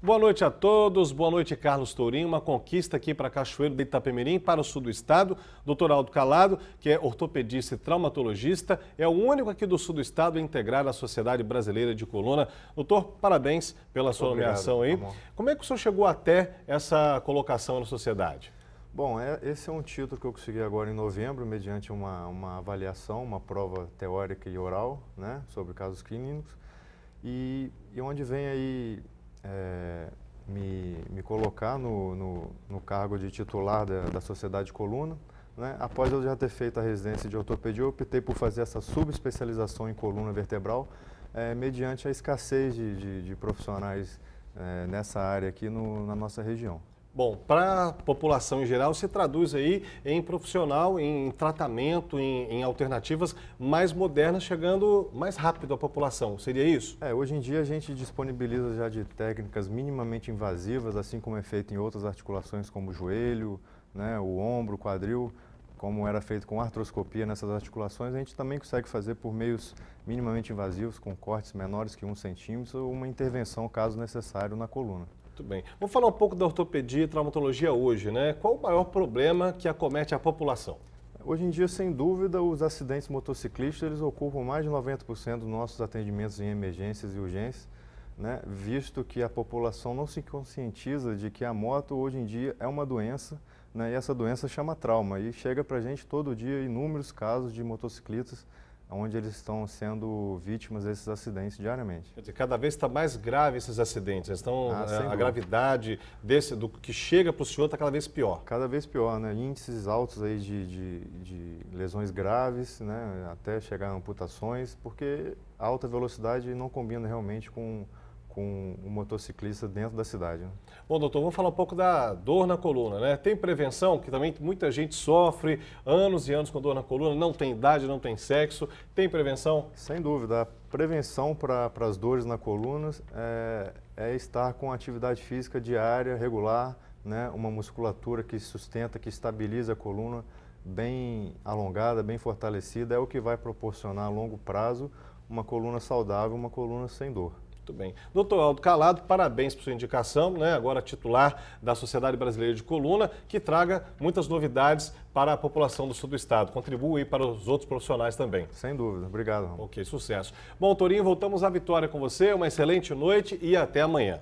Boa noite a todos, boa noite Carlos Tourinho, uma conquista aqui para Cachoeiro de Itapemirim, para o sul do estado. Doutor Aldo Calado, que é ortopedista e traumatologista, é o único aqui do sul do estado a integrar a Sociedade Brasileira de Coluna. Doutor, parabéns pela sua Obrigado, nomeação aí. Amor. Como é que o senhor chegou até essa colocação na sociedade? Bom, é, esse é um título que eu consegui agora em novembro, mediante uma, uma avaliação, uma prova teórica e oral, né, sobre casos clínicos, e, e onde vem aí é, me, me colocar no, no, no, cargo de titular da, da Sociedade Coluna. Né? Após eu já ter feito a residência de ortopedia, eu optei por fazer essa subespecialização em coluna vertebral, é, mediante a escassez de, de, de profissionais é, nessa área aqui no, na nossa região. Bom, para a população em geral, se traduz aí em profissional, em tratamento, em, em, alternativas mais modernas, chegando mais rápido à população. Seria isso? É, hoje em dia a gente disponibiliza já de técnicas minimamente invasivas, assim como é feito em outras articulações como o joelho, né, o ombro, o quadril, como era feito com artroscopia nessas articulações, a gente também consegue fazer por meios minimamente invasivos, com cortes menores que um centímetro, uma intervenção, caso necessário, na coluna. Muito bem. Vamos falar um pouco da ortopedia e traumatologia hoje, né? Qual o maior problema que acomete a população? Hoje em dia, sem dúvida, os acidentes motociclistas eles ocupam mais de 90% dos nossos atendimentos em emergências e urgências, né? visto que a população não se conscientiza de que a moto hoje em dia é uma doença né? e essa doença chama trauma e chega para a gente todo dia inúmeros casos de motociclistas onde eles estão sendo vítimas desses acidentes diariamente. Quer dizer, cada vez está mais grave esses acidentes. Estão, ah, é, a, a gravidade desse, do que chega para o senhor está cada vez pior. Cada vez pior, né? Índices altos aí de, de, de, lesões graves, né? até chegar a amputações, porque a alta velocidade não combina realmente com com um motociclista dentro da cidade. Né? Bom, doutor, vamos falar um pouco da dor na coluna, né? Tem prevenção, que também muita gente sofre anos e anos com dor na coluna, não tem idade, não tem sexo. Tem prevenção? Sem dúvida. A prevenção para as dores na coluna é, é estar com atividade física diária, regular, né? uma musculatura que sustenta, que estabiliza a coluna, bem alongada, bem fortalecida, é o que vai proporcionar a longo prazo uma coluna saudável, uma coluna sem dor. Muito bem. Doutor Aldo Calado, parabéns por sua indicação, né? agora titular da Sociedade Brasileira de Coluna, que traga muitas novidades para a população do sul do estado. Contribua aí para os outros profissionais também. Sem dúvida. Obrigado. Ok, sucesso. Bom, Torinho, voltamos à vitória com você. Uma excelente noite e até amanhã.